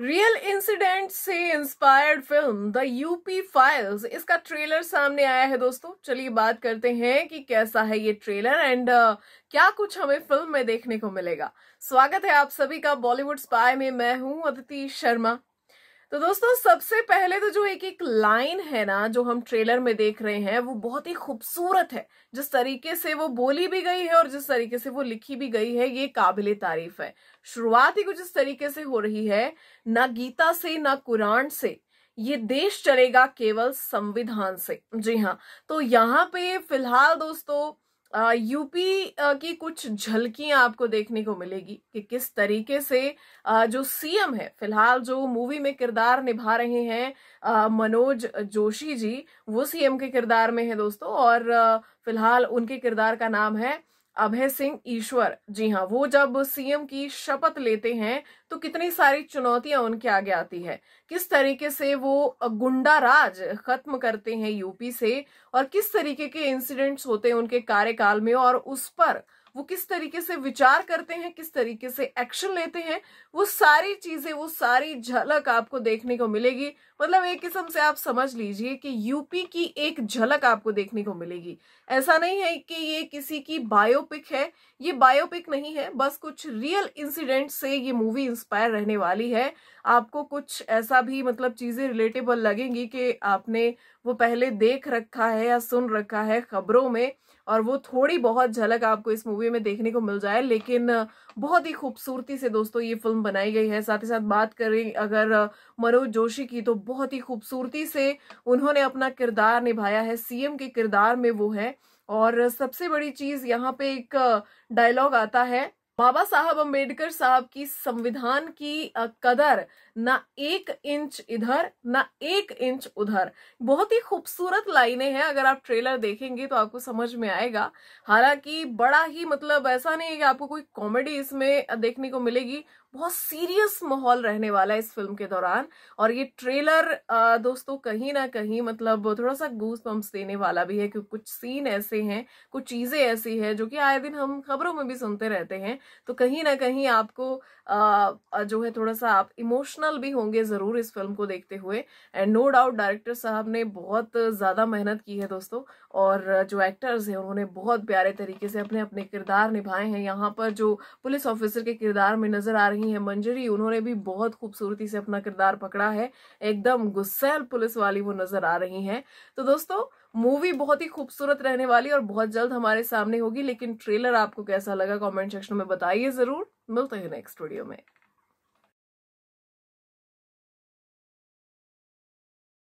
real incident से inspired film the UP files इसका trailer सामने आया है दोस्तों चलिए बात करते हैं कि कैसा है ये ट्रेलर एंड uh, क्या कुछ हमें फिल्म में देखने को मिलेगा स्वागत है आप सभी का बॉलीवुड स्पाई में मैं हूं अदिति शर्मा तो दोस्तों सबसे पहले तो जो एक एक लाइन है ना जो हम ट्रेलर में देख रहे हैं वो बहुत ही खूबसूरत है जिस तरीके से वो बोली भी गई है और जिस तरीके से वो लिखी भी गई है ये काबिल तारीफ है शुरुआत ही कुछ इस तरीके से हो रही है ना गीता से ना कुरान से ये देश चलेगा केवल संविधान से जी हाँ तो यहाँ पे फिलहाल दोस्तों यूपी की कुछ झलकियां आपको देखने को मिलेगी कि किस तरीके से जो सीएम है फिलहाल जो मूवी में किरदार निभा रहे हैं मनोज जोशी जी वो सीएम के किरदार में है दोस्तों और फिलहाल उनके किरदार का नाम है अभय सिंह ईश्वर जी हाँ वो जब सीएम की शपथ लेते हैं तो कितनी सारी चुनौतियां उनके आगे आती है किस तरीके से वो गुंडा राज खत्म करते हैं यूपी से और किस तरीके के इंसिडेंट्स होते हैं उनके कार्यकाल में और उस पर वो किस तरीके से विचार करते हैं किस तरीके से एक्शन लेते हैं वो सारी चीजें वो सारी झलक आपको देखने को मिलेगी मतलब एक किस्म से आप समझ लीजिए कि यूपी की एक झलक आपको देखने को मिलेगी ऐसा नहीं है कि ये किसी की बायोपिक है ये बायोपिक नहीं है बस कुछ रियल इंसिडेंट से ये मूवी इंस्पायर रहने वाली है आपको कुछ ऐसा भी मतलब चीजें रिलेटेबल लगेंगी कि आपने वो पहले देख रखा है या सुन रखा है खबरों में और वो थोड़ी बहुत झलक आपको इस मूवी में देखने को मिल जाए लेकिन बहुत ही खूबसूरती से दोस्तों ये फिल्म बनाई गई है साथ ही साथ बात करें अगर मनोज जोशी की तो बहुत ही खूबसूरती से उन्होंने अपना किरदार निभाया है सीएम के किरदार में वो है और सबसे बड़ी चीज़ यहाँ पे एक डायलॉग आता है बाबा साहब अंबेडकर साहब की संविधान की कदर ना एक इंच इधर ना एक इंच उधर बहुत ही खूबसूरत लाइनें हैं अगर आप ट्रेलर देखेंगे तो आपको समझ में आएगा हालांकि बड़ा ही मतलब ऐसा नहीं है कि आपको कोई कॉमेडी इसमें देखने को मिलेगी बहुत सीरियस माहौल रहने वाला है इस फिल्म के दौरान और ये ट्रेलर दोस्तों कहीं ना कहीं मतलब थोड़ा सा गूस पंप्स देने वाला भी है क्योंकि कुछ सीन ऐसे हैं कुछ चीज़ें ऐसी हैं जो कि आए दिन हम खबरों में भी सुनते रहते हैं तो कहीं ना कहीं आपको आ, जो है थोड़ा सा आप इमोशनल भी होंगे ज़रूर इस फिल्म को देखते हुए एंड नो डाउट डायरेक्टर साहब ने बहुत ज़्यादा मेहनत की है दोस्तों और जो एक्टर्स हैं उन्होंने बहुत प्यारे तरीके से अपने अपने किरदार निभाए हैं यहाँ पर जो पुलिस ऑफिसर के किरदार में नज़र आ रही हैं मंजरी उन्होंने भी बहुत खूबसूरती से अपना किरदार पकड़ा है एकदम गुस्सैल पुलिस वाली वो नज़र आ रही हैं तो दोस्तों मूवी बहुत ही खूबसूरत रहने वाली और बहुत जल्द हमारे सामने होगी लेकिन ट्रेलर आपको कैसा लगा कमेंट सेक्शन में बताइए जरूर मिलते हैं नेक्स्ट वीडियो में